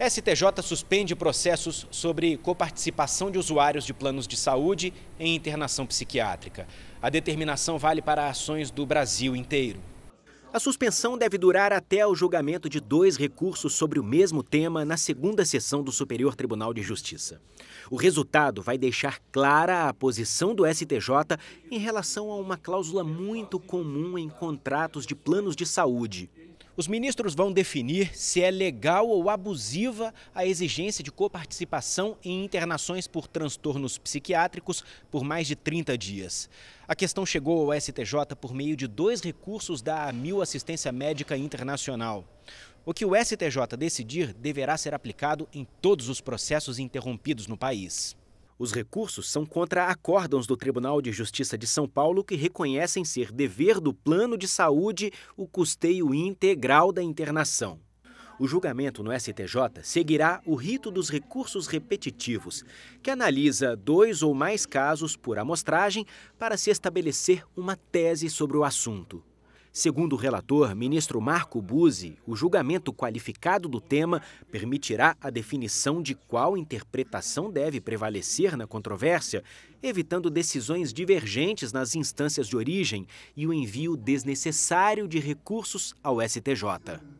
STJ suspende processos sobre coparticipação de usuários de planos de saúde em internação psiquiátrica. A determinação vale para ações do Brasil inteiro. A suspensão deve durar até o julgamento de dois recursos sobre o mesmo tema na segunda sessão do Superior Tribunal de Justiça. O resultado vai deixar clara a posição do STJ em relação a uma cláusula muito comum em contratos de planos de saúde, os ministros vão definir se é legal ou abusiva a exigência de coparticipação em internações por transtornos psiquiátricos por mais de 30 dias. A questão chegou ao STJ por meio de dois recursos da AMIL Assistência Médica Internacional. O que o STJ decidir deverá ser aplicado em todos os processos interrompidos no país. Os recursos são contra acórdãos do Tribunal de Justiça de São Paulo que reconhecem ser dever do plano de saúde o custeio integral da internação. O julgamento no STJ seguirá o rito dos recursos repetitivos, que analisa dois ou mais casos por amostragem para se estabelecer uma tese sobre o assunto. Segundo o relator, ministro Marco Buzzi, o julgamento qualificado do tema permitirá a definição de qual interpretação deve prevalecer na controvérsia, evitando decisões divergentes nas instâncias de origem e o envio desnecessário de recursos ao STJ.